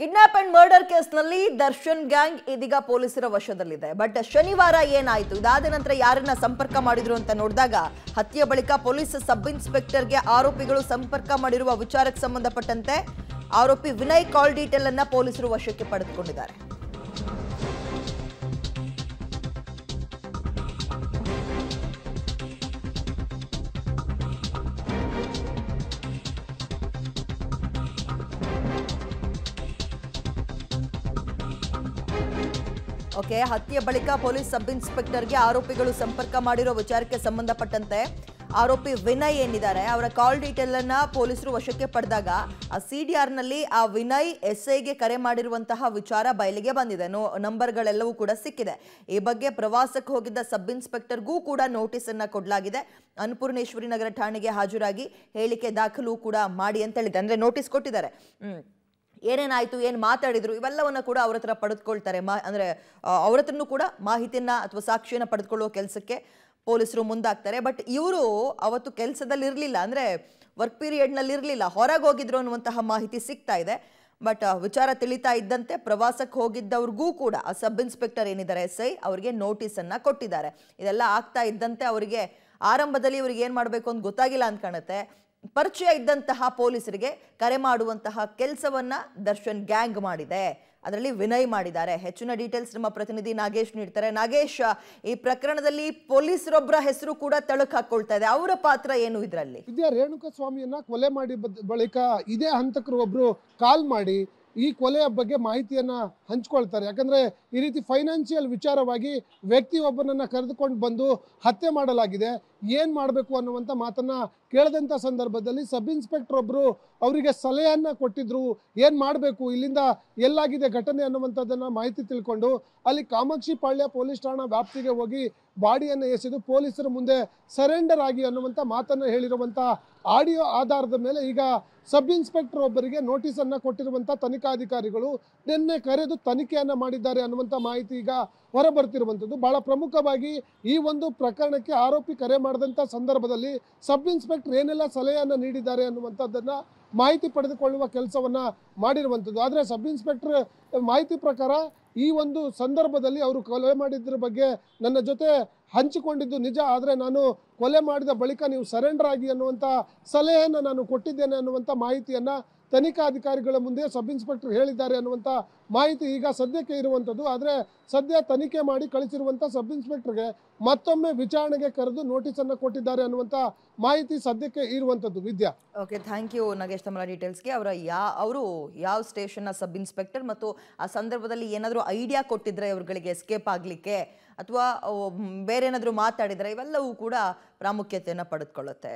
kidnap and murder ಕೇಸ್ನಲ್ಲಿ Darshan gang ಇದೀಗ ಪೊಲೀಸರ ವಶದಲ್ಲಿದೆ ಬಟ್ ಶನಿವಾರ ಏನಾಯಿತು ಇದಾದ ನಂತರ ಯಾರನ್ನ ಸಂಪರ್ಕ ಮಾಡಿದ್ರು ಅಂತ ನೋಡಿದಾಗ ಹತ್ಯೆ ಬಳಿಕ ಪೊಲೀಸ್ ಸಬ್ ಗೆ ಆರೋಪಿಗಳು ಸಂಪರ್ಕ ಮಾಡಿರುವ ವಿಚಾರಕ್ಕೆ ಸಂಬಂಧಪಟ್ಟಂತೆ ಆರೋಪಿ ವಿನಯ್ ಕಾಲ್ ಡೀಟೇಲ್ ಅನ್ನ ಪೊಲೀಸರು ವಶಕ್ಕೆ ಪಡೆದುಕೊಂಡಿದ್ದಾರೆ ಓಕೆ ಹತ್ಯೆ ಬಳಿಕ ಪೊಲೀಸ್ ಸಬ್ ಇನ್ಸ್ಪೆಕ್ಟರ್ಗೆ ಆರೋಪಿಗಳು ಸಂಪರ್ಕ ಮಾಡಿರೋ ವಿಚಾರಕ್ಕೆ ಸಂಬಂಧಪಟ್ಟಂತೆ ಆರೋಪಿ ವಿನಯ್ ಏನಿದ್ದಾರೆ ಅವರ ಕಾಲ್ ಡೀಟೇಲ್ ಅನ್ನ ಪೊಲೀಸರು ವಶಕ್ಕೆ ಪಡೆದಾಗ ಆ ಸಿ ಡಿ ನಲ್ಲಿ ಆ ವಿನಯ್ ಎಸ್ ಐಗೆ ಕರೆ ಮಾಡಿರುವಂತಹ ವಿಚಾರ ಬಯಲಿಗೆ ಬಂದಿದೆ ನೋ ನಂಬರ್ಗಳೆಲ್ಲವೂ ಕೂಡ ಸಿಕ್ಕಿದೆ ಈ ಬಗ್ಗೆ ಪ್ರವಾಸಕ್ಕೆ ಹೋಗಿದ್ದ ಸಬ್ ಇನ್ಸ್ಪೆಕ್ಟರ್ಗೂ ಕೂಡ ನೋಟಿಸ್ ಅನ್ನ ಕೊಡಲಾಗಿದೆ ಅನ್ನಪೂರ್ಣೇಶ್ವರಿ ನಗರ ಠಾಣೆಗೆ ಹಾಜರಾಗಿ ಹೇಳಿಕೆ ದಾಖಲು ಕೂಡ ಮಾಡಿ ಅಂತ ಹೇಳಿದೆ ಅಂದ್ರೆ ನೋಟಿಸ್ ಕೊಟ್ಟಿದ್ದಾರೆ ಏನೇನಾಯಿತು ಏನು ಮಾತಾಡಿದ್ರು ಇವೆಲ್ಲವನ್ನು ಕೂಡ ಅವ್ರ ಹತ್ರ ಪಡೆದುಕೊಳ್ತಾರೆ ಮಾ ಅಂದರೆ ಅವ್ರ ಹತ್ರನೂ ಕೂಡ ಮಾಹಿತಿಯನ್ನು ಅಥವಾ ಸಾಕ್ಷಿಯನ್ನು ಪಡೆದುಕೊಳ್ಳುವ ಕೆಲಸಕ್ಕೆ ಪೊಲೀಸರು ಮುಂದಾಗ್ತಾರೆ ಬಟ್ ಇವರು ಅವತ್ತು ಕೆಲಸದಲ್ಲಿ ಕೆಲಸದಲ್ಲಿರಲಿಲ್ಲ ಅಂದರೆ ವರ್ಕ್ ಇರಲಿಲ್ಲ ಹೊರಗೆ ಹೋಗಿದ್ರು ಅನ್ನುವಂತಹ ಮಾಹಿತಿ ಸಿಗ್ತಾ ಇದೆ ಬಟ್ ವಿಚಾರ ತಿಳಿತಾ ಇದ್ದಂತೆ ಪ್ರವಾಸಕ್ಕೆ ಹೋಗಿದ್ದವ್ರಿಗೂ ಕೂಡ ಆ ಸಬ್ ಇನ್ಸ್ಪೆಕ್ಟರ್ ಏನಿದ್ದಾರೆ ಎಸ್ ಐ ಅವರಿಗೆ ನೋಟಿಸನ್ನು ಕೊಟ್ಟಿದ್ದಾರೆ ಇದೆಲ್ಲ ಆಗ್ತಾ ಇದ್ದಂತೆ ಅವರಿಗೆ ಆರಂಭದಲ್ಲಿ ಇವ್ರಿಗೆ ಏನು ಮಾಡಬೇಕು ಅಂತ ಗೊತ್ತಾಗಿಲ್ಲ ಅಂತ ಕಾಣುತ್ತೆ ಪರಿಚಯ ಇದ್ದಂತಹ ಪೊಲೀಸರಿಗೆ ಕರೆ ಮಾಡುವಂತಹ ಕೆಲಸವನ್ನ ದರ್ಶನ್ ಗ್ಯಾಂಗ್ ಮಾಡಿದೆ ಅದರಲ್ಲಿ ವಿನಯ್ ಮಾಡಿದ್ದಾರೆ ಹೆಚ್ಚಿನ ಡೀಟೇಲ್ಸ್ ನಮ್ಮ ಪ್ರತಿನಿಧಿ ನಾಗೇಶ್ ನೀಡ್ತಾರೆ ನಾಗೇಶ್ ಈ ಪ್ರಕರಣದಲ್ಲಿ ಪೊಲೀಸರೊಬ್ಬರ ಹೆಸರು ಕೂಡ ತಳುಕು ಹಾಕೊಳ್ತಾ ಇದೆ ಅವರ ಪಾತ್ರ ಏನು ಇದರಲ್ಲಿ ಇದೇ ರೇಣುಕಾ ಸ್ವಾಮಿಯನ್ನ ಕೊಲೆ ಮಾಡಿ ಬಳಿಕ ಇದೇ ಹಂತಕರು ಒಬ್ರು ಕಾಲ್ ಮಾಡಿ ಈ ಕೊಲೆಯ ಬಗ್ಗೆ ಮಾಹಿತಿಯನ್ನ ಹಂಚ್ಕೊಳ್ತಾರೆ ಯಾಕಂದ್ರೆ ಈ ರೀತಿ ಫೈನಾನ್ಷಿಯಲ್ ವಿಚಾರವಾಗಿ ವ್ಯಕ್ತಿ ಕರೆದುಕೊಂಡು ಬಂದು ಹತ್ಯೆ ಮಾಡಲಾಗಿದೆ ಏನು ಮಾಡಬೇಕು ಅನ್ನುವಂಥ ಮಾತನ್ನು ಕೇಳಿದಂಥ ಸಂದರ್ಭದಲ್ಲಿ ಸಬ್ ಇನ್ಸ್ಪೆಕ್ಟರ್ ಒಬ್ಬರು ಅವರಿಗೆ ಸಲಹೆಯನ್ನು ಕೊಟ್ಟಿದ್ದರು ಏನು ಮಾಡಬೇಕು ಇಲ್ಲಿಂದ ಎಲ್ಲಾಗಿದೆ ಘಟನೆ ಅನ್ನುವಂಥದ್ದನ್ನು ಮಾಹಿತಿ ತಿಳ್ಕೊಂಡು ಅಲ್ಲಿ ಕಾಮಾಕ್ಷಿ ಪಾಳ್ಯ ಪೊಲೀಸ್ ಠಾಣಾ ವ್ಯಾಪ್ತಿಗೆ ಹೋಗಿ ಬಾಡಿಯನ್ನು ಎಸೆದು ಪೊಲೀಸರ ಮುಂದೆ ಸರೆಂಡರ್ ಆಗಿ ಅನ್ನುವಂಥ ಮಾತನ್ನು ಹೇಳಿರುವಂಥ ಆಡಿಯೋ ಆಧಾರದ ಮೇಲೆ ಈಗ ಸಬ್ ಇನ್ಸ್ಪೆಕ್ಟರ್ ಒಬ್ಬರಿಗೆ ನೋಟಿಸನ್ನು ಕೊಟ್ಟಿರುವಂಥ ತನಿಖಾಧಿಕಾರಿಗಳು ನಿನ್ನೆ ಕರೆದು ತನಿಖೆಯನ್ನು ಮಾಡಿದ್ದಾರೆ ಅನ್ನುವಂಥ ಮಾಹಿತಿ ಈಗ ಹೊರಬರ್ತಿರುವಂಥದ್ದು ಬಹಳ ಪ್ರಮುಖವಾಗಿ ಈ ಒಂದು ಪ್ರಕರಣಕ್ಕೆ ಆರೋಪಿ ಕರೆ ಮಾಡಿದಂಥ ಸಂದರ್ಭದಲ್ಲಿ ಸಬ್ ಇನ್ಸ್ಪೆಕ್ಟರ್ ಏನೆಲ್ಲ ಸಲಹೆಯನ್ನು ನೀಡಿದ್ದಾರೆ ಅನ್ನುವಂಥದ್ದನ್ನು ಮಾಹಿತಿ ಪಡೆದುಕೊಳ್ಳುವ ಕೆಲಸವನ್ನು ಮಾಡಿರುವಂಥದ್ದು ಆದರೆ ಸಬ್ ಇನ್ಸ್ಪೆಕ್ಟರ್ ಮಾಹಿತಿ ಪ್ರಕಾರ ಈ ಒಂದು ಸಂದರ್ಭದಲ್ಲಿ ಅವರು ಕೊಲೆ ಮಾಡಿದ್ರ ಬಗ್ಗೆ ನನ್ನ ಜೊತೆ ಹಂಚಿಕೊಂಡಿದ್ದು ನಿಜ ಆದರೆ ನಾನು ಕೊಲೆ ಮಾಡಿದ ಬಳಿಕ ನೀವು ಸರೆಂಡರ್ ಆಗಿ ಅನ್ನುವಂಥ ಸಲಹೆಯನ್ನು ನಾನು ಕೊಟ್ಟಿದ್ದೇನೆ ಅನ್ನುವಂಥ ಮಾಹಿತಿಯನ್ನು ತನಿಖಾಧಿಕಾರಿಗಳ ಮುಂದೆ ಸಬ್ ಹೇಳಿದ್ದಾರೆ ಅನ್ನುವಂಥ ಮಾಹಿತಿ ಈಗ ಸದ್ಯಕ್ಕೆ ಇರುವಂಥದ್ದು ಆದರೆ ಸದ್ಯ ತನಿಖೆ ಮಾಡಿ ಕಳಿಸಿರುವಂಥ ಸಬ್ ಮತ್ತೊಮ್ಮೆ ವಿಚಾರಣೆಗೆ ಕರೆದು ನೋಟಿಸ್ ಅನ್ನು ಕೊಟ್ಟಿದ್ದಾರೆ ಅನ್ನುವಂಥ ಮಾಹಿತಿ ಸದ್ಯಕ್ಕೆ ಇರುವಂಥದ್ದು Vidya okay thank you Nagesh ತಮ್ಮ ಡೀಟೇಲ್ಸ್ಗೆ ಅವರ ಯಾ ಅವರು ಯಾವ ಸ್ಟೇಷನ್ನ ಸಬ್ ಇನ್ಸ್ಪೆಕ್ಟರ್ ಮತ್ತು ಆ ಸಂದರ್ಭದಲ್ಲಿ ಏನಾದರೂ ಐಡಿಯಾ ಕೊಟ್ಟಿದ್ರೆ ಇವರುಗಳಿಗೆ ಎಸ್ಕೇಪ್ ಆಗಲಿಕ್ಕೆ ಅಥವಾ ಬೇರೆ ಏನಾದರೂ ಮಾತಾಡಿದರೆ ಇವೆಲ್ಲವೂ ಕೂಡ ಪ್ರಾಮುಖ್ಯತೆಯನ್ನು ಪಡೆದುಕೊಳ್ಳುತ್ತೆ